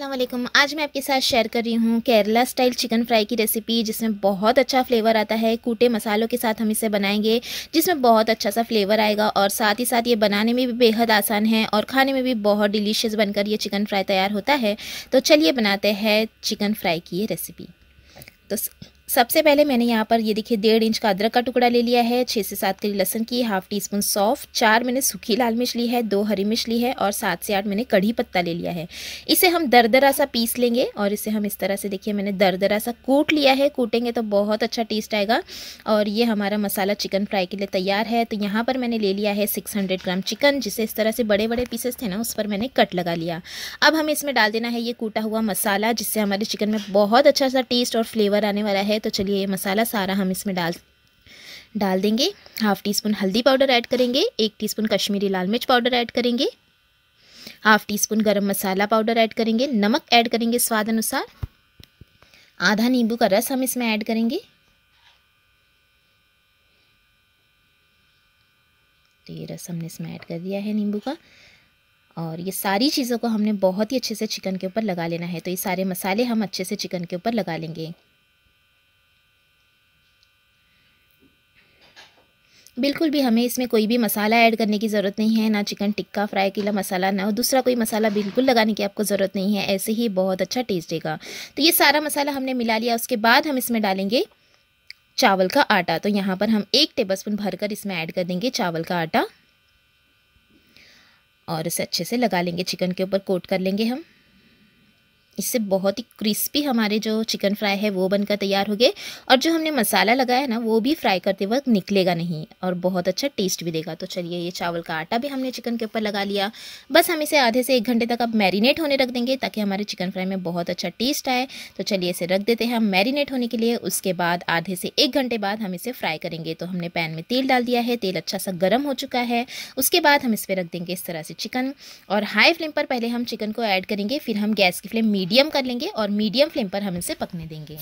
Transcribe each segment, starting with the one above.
असलम आज मैं आपके साथ शेयर कर रही हूँ केरला स्टाइल चिकन फ्राई की रेसिपी जिसमें बहुत अच्छा फ्लेवर आता है कूटे मसालों के साथ हम इसे बनाएंगे जिसमें बहुत अच्छा सा फ्लेवर आएगा और साथ ही साथ ये बनाने में भी बेहद आसान है और खाने में भी बहुत डिलीशियस बनकर ये चिकन फ्राई तैयार होता है तो चलिए बनाते हैं चिकन फ्राई की ये रेसिपी तो सबसे पहले मैंने यहाँ पर ये देखिए डेढ़ इंच का अदरक का टुकड़ा ले लिया है छः से सात कली लहसन की हाफ टी स्पून सौफ चार मैंने सूखी लाल मिर्च ली है दो हरी मिर्च ली है और सात से आठ मैंने कढ़ी पत्ता ले लिया है इसे हम दरदरा सा पीस लेंगे और इसे हम इस तरह से देखिए मैंने दरदरा सा कूट लिया है कूटेंगे तो बहुत अच्छा टेस्ट आएगा और ये हमारा मसाला चिकन फ्राई के लिए तैयार है तो यहाँ पर मैंने ले लिया है सिक्स ग्राम चिकन जिसे इस तरह से बड़े बड़े पीसेस थे ना उस पर मैंने कट लगा लिया अब हमें इसमें डाल देना है ये कूटा हुआ मसाला जिससे हमारे चिकन में बहुत अच्छा सा टेस्ट और फ्लेवर आने वाला है तो चलिए ये मसाला सारा हम इसमें डाल डाल देंगे हाफ़ टी स्पून हल्दी पाउडर ऐड करेंगे एक टी स्पून कश्मीरी लाल मिर्च पाउडर ऐड करेंगे हाफ़ टी स्पून गर्म मसाला पाउडर ऐड करेंगे नमक ऐड करेंगे स्वाद अनुसार आधा नींबू का रस हम इसमें ऐड करेंगे तो ये रस हमने इसमें ऐड कर दिया है नींबू का और ये सारी चीज़ों को हमने बहुत ही अच्छे से चिकन के ऊपर लगा लेना है तो ये सारे मसाले हम अच्छे से चिकन के ऊपर लगा लेंगे बिल्कुल भी हमें इसमें कोई भी मसाला ऐड करने की ज़रूरत नहीं है ना चिकन टिक्का फ्राई किला मसाला ना हो दूसरा कोई मसाला बिल्कुल लगाने की आपको ज़रूरत नहीं है ऐसे ही बहुत अच्छा टेस्ट देगा तो ये सारा मसाला हमने मिला लिया उसके बाद हम इसमें डालेंगे चावल का आटा तो यहाँ पर हम एक टेबल स्पून भरकर इसमें ऐड कर देंगे चावल का आटा और इसे अच्छे से लगा लेंगे चिकन के ऊपर कोट कर लेंगे हम इससे बहुत ही क्रिस्पी हमारे जो चिकन फ्राई है वो बनकर तैयार हो गए और जो हमने मसाला लगाया ना वो भी फ्राई करते वक्त निकलेगा नहीं और बहुत अच्छा टेस्ट भी देगा तो चलिए ये चावल का आटा भी हमने चिकन के ऊपर लगा लिया बस हम इसे आधे से एक घंटे तक अब मैरिनेट होने रख देंगे ताकि हमारे चिकन फ्राई में बहुत अच्छा टेस्ट आए तो चलिए इसे रख देते हैं हम मैरिनेट होने के लिए उसके बाद आधे से एक घंटे बाद हम इसे फ्राई करेंगे तो हमने पैन में तेल डाल दिया है तेल अच्छा सा गर्म हो चुका है उसके बाद हम इस पर रख देंगे इस तरह से चिकन और हाई फ्लेम पर पहले हम चिकन को ऐड करेंगे फिर हम गैस की फ्लेम मीडियम मीडियम कर लेंगे और मीडियम फ्लेम पर हम इसे पकने देंगे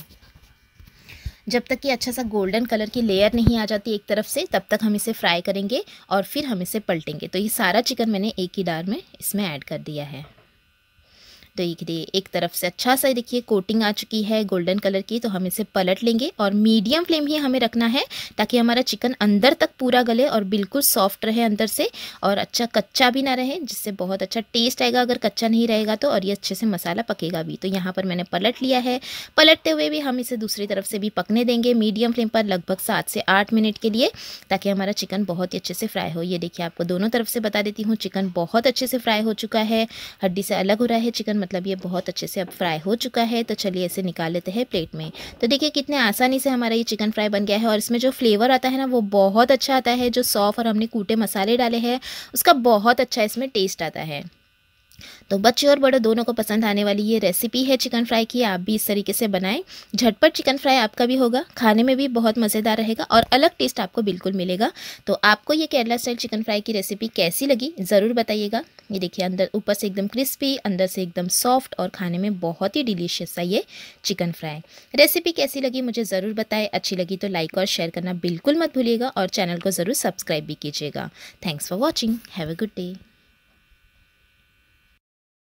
जब तक कि अच्छा सा गोल्डन कलर की लेयर नहीं आ जाती एक तरफ से तब तक हम इसे फ्राई करेंगे और फिर हम इसे पलटेंगे तो ये सारा चिकन मैंने एक ही डार में इसमें ऐड कर दिया है तो ये एक तरफ से अच्छा सा देखिए कोटिंग आ चुकी है गोल्डन कलर की तो हम इसे पलट लेंगे और मीडियम फ्लेम ही हमें रखना है ताकि हमारा चिकन अंदर तक पूरा गले और बिल्कुल सॉफ्ट रहे अंदर से और अच्छा कच्चा भी ना रहे जिससे बहुत अच्छा टेस्ट आएगा अगर कच्चा नहीं रहेगा तो और ये अच्छे से मसाला पकेगा भी तो यहाँ पर मैंने पलट लिया है पलटते हुए भी हम इसे दूसरी तरफ से भी पकने देंगे मीडियम फ्लेम पर लगभग सात से आठ मिनट के लिए ताकि हमारा चिकन बहुत ही अच्छे से फ्राई हो ये देखिए आपको दोनों तरफ से बता देती हूँ चिकन बहुत अच्छे से फ्राई हो चुका है हड्डी से अलग हो रहा है चिकन मतलब ये बहुत अच्छे से अब फ्राई हो चुका है तो चलिए इसे निकाल लेते हैं प्लेट में तो देखिए कितने आसानी से हमारा ये चिकन फ्राई बन गया है और इसमें जो फ्लेवर आता है ना वो बहुत अच्छा आता है जो सॉफ्ट और हमने कूटे मसाले डाले हैं उसका बहुत अच्छा इसमें टेस्ट आता है तो बच्चे और बड़े दोनों को पसंद आने वाली ये रेसिपी है चिकन फ्राई की आप भी इस तरीके से बनाएं झटपट चिकन फ्राई आपका भी होगा खाने में भी बहुत मज़ेदार रहेगा और अलग टेस्ट आपको बिल्कुल मिलेगा तो आपको ये केरला स्टाइल चिकन फ्राई की रेसिपी कैसी लगी ज़रूर बताइएगा ये देखिए अंदर ऊपर से एकदम क्रिस्पी अंदर से एकदम सॉफ्ट और खाने में बहुत ही डिलीशियस है ये चिकन फ्राई रेसिपी कैसी लगी मुझे ज़रूर बताएं अच्छी लगी तो लाइक और शेयर करना बिल्कुल मत भूलिएगा और चैनल को ज़रूर सब्सक्राइब भी कीजिएगा thanks for watching have a good day